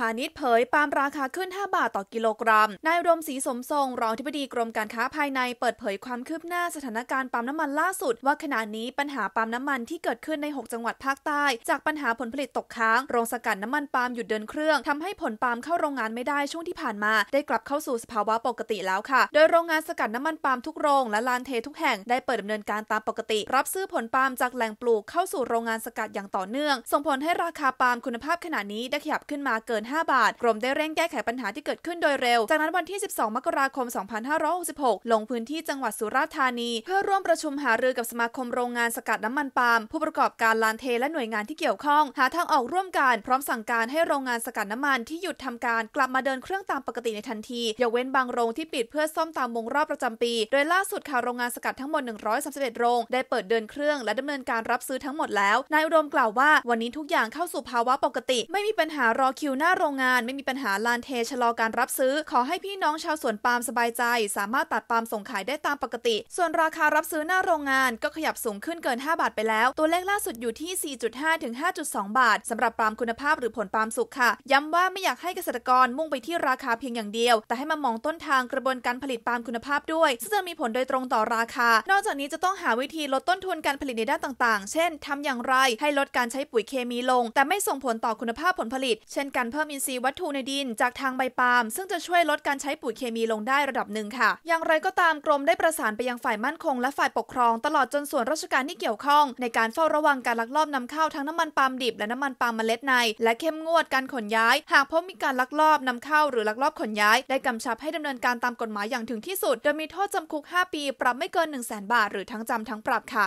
พาณิชย์เผย ปามราคาขึ้น 5 บาทต่อกิโลกรัม นายรมศรีสมทรง รองธิบดีกรมการค้าภายในเปิดเผยความคืบหน้าสถานการณ์ปาล์มน้ำมันล่าสุด ว่าขณะนี้ปัญหาปาล์มน้ำมันที่เกิดขึ้นใน 6 จังหวัดภาคใต้ จากปัญหาผลผลิตตกค้างโรงสกัดน้ำมันปาล์มหยุดเดินเครื่องทำให้ผลปาล์มเข้าโรงงานไม่ได้ช่วงที่ผ่านมาได้กลับเข้าสู่สภาวะปกติแล้วค่ะ โดยโรงงานสกัดน้ำมันปาล์มทุกโรง และลานเททุกแห่งได้เปิดดำเนินการตามปกติ รับซื้อผลปาล์มจากแหล่งปลูกเข้าสู่โรงงานสกัดอย่างต่อเนื่อง ส่งผลให้ราคาปาล์มคุณภาพขณะนี้ได้ขยับขึ้นมาเกิน5บาทกรมได้เร่งแก้ไขปัญหาที่เกิดขึ้นโดยเร็ว จากนั้นวันที่ 12 มกราคม 2566 ลงพื้นที่จังหวัดสุราษฎร์ธานี เพื่อร่วมประชุมหารือกับสมาคมโรงงานสกัดน้ำมันปาล์ม ผู้ประกอบการลานเทและหน่วยงานที่เกี่ยวข้อง หาทางออกร่วมกันพร้อมสั่งการให้โรงงานสกัดน้ำมันที่หยุดทำการกลับมาเดินเครื่องตามปกติในทันทียกเว้นบางโรงที่ปิดเพื่อซ่อมตามวงรอบประจำปี โดยล่าสุดค่ะโรงงานสกัดทั้งหมด 131 โรง ได้เปิดเดินเครื่องและดำเนินการรับซื้อทั้งหมดแล้ว นายอุดมกล่าวว่า วันนี้ทุกอย่างเข้าสู่ภาวะปกติ ไม่มีปัญหารอคิวหน้าโรงงานไม่มีปัญหาลานเทชะลอการรับซื้อขอให้พี่น้องชาวสวนปาล์มสบายใจ สามารถตัดปาล์มส่งขายได้ตามปกติ ส่วนราคารับซื้อหน้าโรงงานก็ขยับสูงขึ้นเกิน 5 บาทไปแล้ว ตัวเลขล่าสุดอยู่ที่ 4.5 ถึง 5.2 บาท สำหรับปาล์มคุณภาพหรือผลปาล์มสุกค่ะ ย้ำว่าไม่อยากให้เกษตรกรมุ่งไปที่ราคาเพียงอย่างเดียว แต่ให้มามองต้นทางกระบวนการผลิตปาล์มคุณภาพด้วย ซึ่งจะมีผลโดยตรงต่อราคา นอกจากนี้จะต้องหาวิธีลดต้นทุนการผลิตในด้านต่างๆ เช่น ทำอย่างไรให้ลดการใช้ปุ๋ยเคมีลง แต่ไม่ส่งผลต่อคุณภาพผลผลิต เช่นการเพิ่มิ่มอินทรีย์วัตถุในดิน จากทางใบปาล์มซึ่งจะช่วยลดการใช้ปุ๋ยเคมีลงได้ระดับหนึ่งค่ะ อย่างไรก็ตามกรมได้ประสานไปยังฝ่ายมั่นคงและฝ่ายปกครอง ตลอดจนส่วนราชการที่เกี่ยวข้อง ในการเฝ้าระวังการลักลอบนำเข้าทั้งน้ำมันปาล์มดิบ และน้ำมันปาล์มเมล็ดใน และเข้มงวด การขนย้าย หากพบมีการลักลอบนำเข้าหรือลักลอบขนย้าย ได้กำชับให้ดำเนินการตามกฎหมายอย่างถึงที่สุดโดยมีโทษจำคุก 5 ปีปรับไม่เกิน1 0 0 0 0แบาท หรือทั้งจำทั้งปรับค่ะ